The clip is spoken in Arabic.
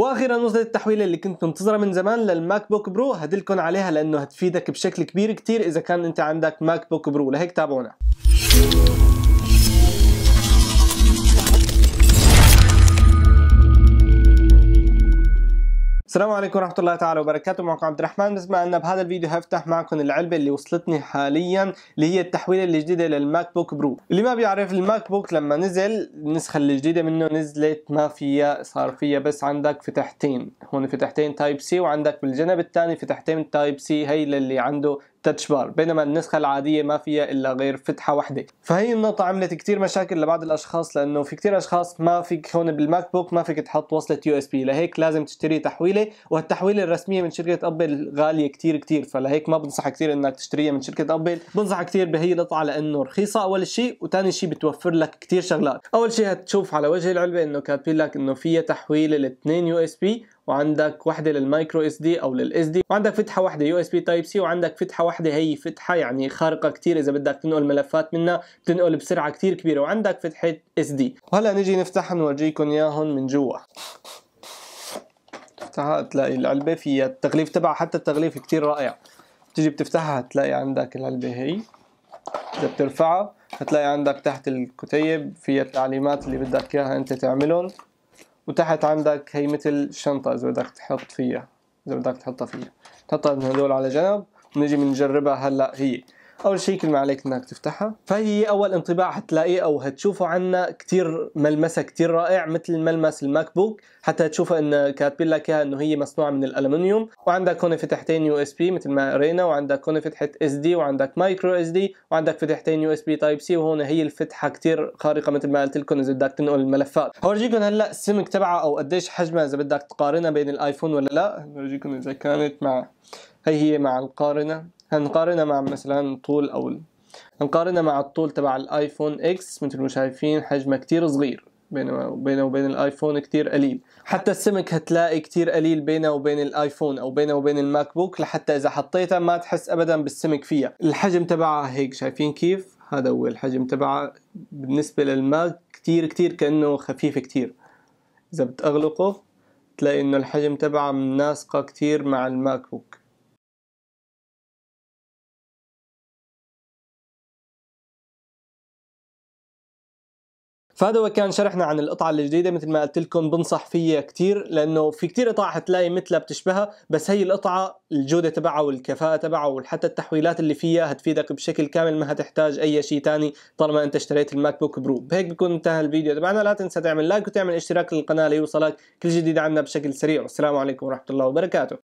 واخيرا وصلت التحويله اللي كنت منتظرها من زمان للماك بوك برو هدلكن عليها لانه هتفيدك بشكل كبير كتير اذا كان انت عندك ماك بوك برو لهيك تابعونا السلام عليكم ورحمة الله تعالى وبركاته معكم عبد الرحمن بسمع أن بهذا الفيديو هفتح معكم العلبة اللي وصلتني حاليا اللي هي التحويلة الجديدة للماك بوك برو اللي ما بيعرف الماك بوك لما نزل النسخة الجديدة منه نزلت ما فيها صار فيها بس عندك فتحتين هون فتحتين تايب سي وعندك بالجنب الثاني فتحتين تايب سي هي للي عنده تاتش بار بينما النسخة العادية ما فيها إلا غير فتحة واحدة فهي النقطة عملت كتير مشاكل لبعض الأشخاص لأنه في كتير أشخاص ما فيك هون بالماك بوك ما فيك تحط وصلة يو اس بي لهيك لازم تشتري تحويلة والتحويلة الرسمية من شركة أبل غالية كتير كتير فلهيك ما بنصح كتير إنك تشتريها من شركة أبل بنصح كتير بهي القطعة لأنه رخيصة أول شيء وثاني شيء بتوفر لك كتير شغلات أول شيء هتشوف على وجه العلبة إنه كاتبين لك إنه فيها تحويلة ل 2 يو اس بي وعندك واحده للمايكرو اس دي او للاس دي وعندك فتحه واحده يو اس بي تايب سي وعندك فتحه واحده هي فتحه يعني خارقه كثير اذا بدك تنقل ملفات منها بتنقل بسرعه كثير كبيره وعندك فتحه اس دي وهلا نيجي نفتحها نورجيكم اياهم من جوا تفتحها تلاقي العلبه فيها التغليف تبعها حتى التغليف كثير رائع بتيجي بتفتحها تلاقي عندك العلبه هي اذا بترفعها هتلاقي عندك تحت الكتيب فيها التعليمات اللي بدك اياها انت تعملهم وتحت عندك هي مثل شنطة إذا بدك تحط فيها إذا بدك تحطها فيها نحطها هدول على جنب ونجي بنجربها هلا هي اول شيء كل ما عليك انك تفتحها فهي اول انطباع حتلاقيه او هتشوفه عنا كثير ملمسها كثير رائع مثل ملمس الماك بوك حتى تشوفها انه كاتبين لك اياها انه هي مصنوعه من الالومنيوم وعندك هون فتحتين يو اس بي مثل ما قرينا وعندك هون فتحه اس دي وعندك مايكرو اس دي وعندك فتحتين يو اس بي تايب سي وهون هي الفتحه كثير خارقه مثل ما قلت لكم اذا بدك تنقل الملفات هورجيكم هلا السمك تبعها او قديش حجمها اذا بدك تقارنها بين الايفون ولا لا هورجيكم اذا كانت مع هي هي مع القارنة هنقارنها مع مثلا طول أو هنقارنها مع الطول تبع الايفون اكس مثل ما شايفين حجمه كتير صغير بينه وبينه وبين الايفون كتير قليل حتى السمك هتلاقي كتير قليل بينه وبين الايفون او بينه وبين الماك بوك لحتى اذا حطيتها ما تحس ابدا بالسمك فيها الحجم تبعها هيك شايفين كيف هذا هو الحجم تبعها بالنسبة للماك كتير كتير كأنه خفيف كتير إذا بتأغلقه تلاقي إنه الحجم تبعها مناسقة كتير مع الماك بوك فهذا هو كان شرحنا عن القطعة الجديدة مثل ما قلت لكم بنصح فيها كثير لأنه في كثير قطع حتلاقي مثلها بتشبهها بس هي القطعة الجودة تبعها والكفاءة تبعها وحتى التحويلات اللي فيها هتفيدك بشكل كامل ما هتحتاج أي شيء ثاني طالما أنت اشتريت الماك بوك برو بهيك بكون انتهى الفيديو تبعنا لا تنسى تعمل لايك وتعمل اشتراك للقناة ليوصلك كل جديد عنا بشكل سريع والسلام عليكم ورحمة الله وبركاته